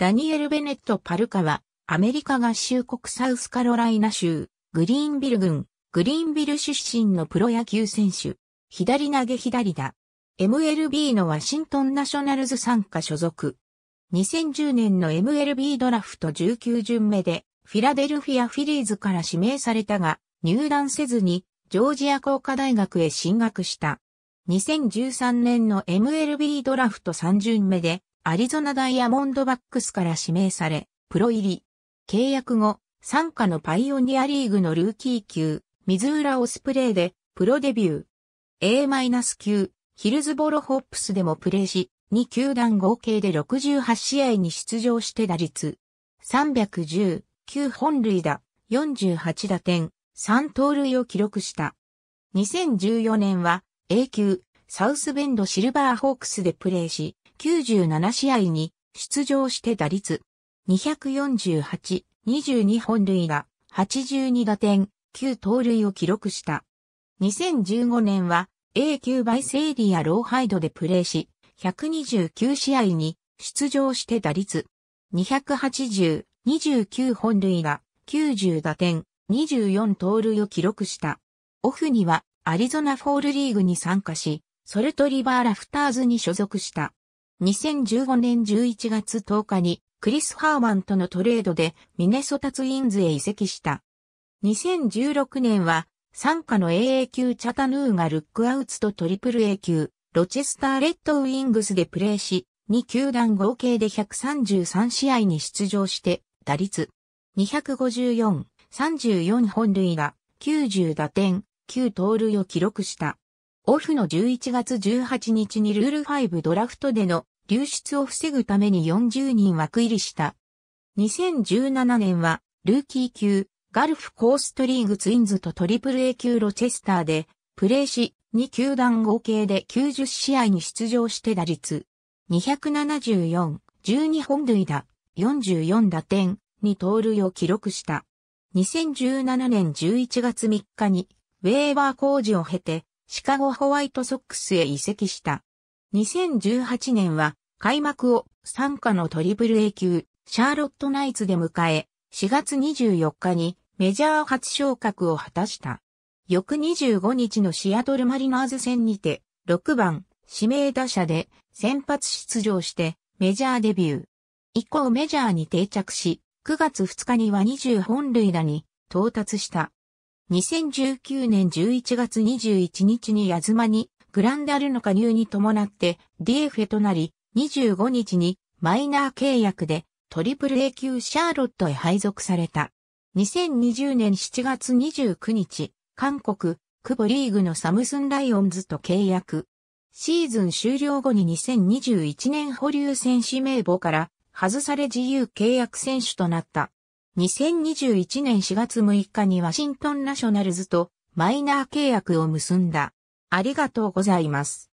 ダニエル・ベネット・パルカは、アメリカ合衆国サウスカロライナ州、グリーンビル郡、グリーンビル出身のプロ野球選手、左投げ左打。MLB のワシントンナショナルズ参加所属。2010年の MLB ドラフト19巡目で、フィラデルフィアフィリーズから指名されたが、入団せずに、ジョージア工科大学へ進学した。2013年の MLB ドラフト3巡目で、アリゾナダイヤモンドバックスから指名され、プロ入り。契約後、参加のパイオニアリーグのルーキー級、水浦オスプレイで、プロデビュー。A- 9ヒルズボロホップスでもプレーし、2球団合計で68試合に出場して打率。310、9本塁打、48打点、3盗塁を記録した。2014年は A 級サウスベンドシルバーホークスでプレーし、97試合に出場して打率248、22本塁打、82打点、9盗塁を記録した。2015年は A 級バイセーリアローハイドでプレーし、129試合に出場して打率280、29本塁打、90打点、24盗塁を記録した。オフにはアリゾナフォールリーグに参加し、ソルトリバーラフターズに所属した。2015年11月10日にクリス・ハーマンとのトレードでミネソタツインズへ移籍した。2016年は参加の AA 級チャタヌーがルックアウツとトリプル A 級ロチェスターレッドウィングスでプレーし、2球団合計で133試合に出場して、打率254、34本塁打、90打点、9盗塁を記録した。オフの11月18日にルール5ドラフトでの流出を防ぐために40人枠入りした。2017年は、ルーキー級、ガルフコーストリーグツインズとトリプル A 級ロチェスターで、プレーし、2球団合計で90試合に出場して打率、274、12本塁打、44打点、に盗塁を記録した。2017年11月3日に、ウェーバー工事を経て、シカゴホワイトソックスへ移籍した。2018年は開幕を参加のトリプル A 級シャーロットナイツで迎え、4月24日にメジャー初昇格を果たした。翌25日のシアトルマリナーズ戦にて、6番指名打者で先発出場してメジャーデビュー。以降メジャーに定着し、9月2日には20本塁打に到達した。2019年11月21日にヤズマにグランダルの加入に伴って DFA となり、25日にマイナー契約でトリプル A 級シャーロットへ配属された。2020年7月29日、韓国、クボリーグのサムスンライオンズと契約。シーズン終了後に2021年保留選手名簿から外され自由契約選手となった。2021年4月6日にワシントンナショナルズとマイナー契約を結んだ。ありがとうございます。